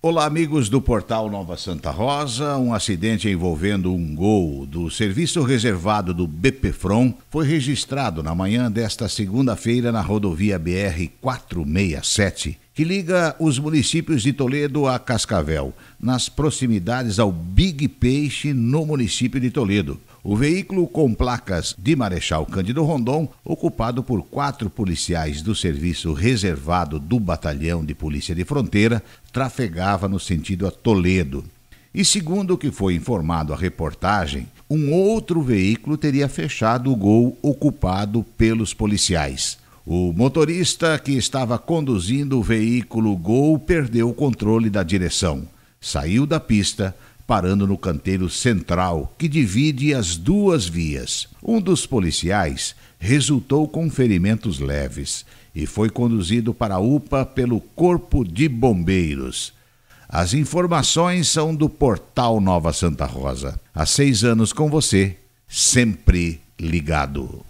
Olá, amigos do portal Nova Santa Rosa. Um acidente envolvendo um gol do serviço reservado do BPFROM foi registrado na manhã desta segunda-feira na rodovia BR 467, que liga os municípios de Toledo a Cascavel, nas proximidades ao Big Peixe, no município de Toledo o veículo com placas de Marechal Cândido Rondon, ocupado por quatro policiais do serviço reservado do Batalhão de Polícia de Fronteira, trafegava no sentido a Toledo. E segundo o que foi informado à reportagem, um outro veículo teria fechado o gol ocupado pelos policiais. O motorista que estava conduzindo o veículo Gol perdeu o controle da direção, saiu da pista, parando no canteiro central que divide as duas vias. Um dos policiais resultou com ferimentos leves e foi conduzido para a UPA pelo Corpo de Bombeiros. As informações são do portal Nova Santa Rosa. Há seis anos com você, sempre ligado.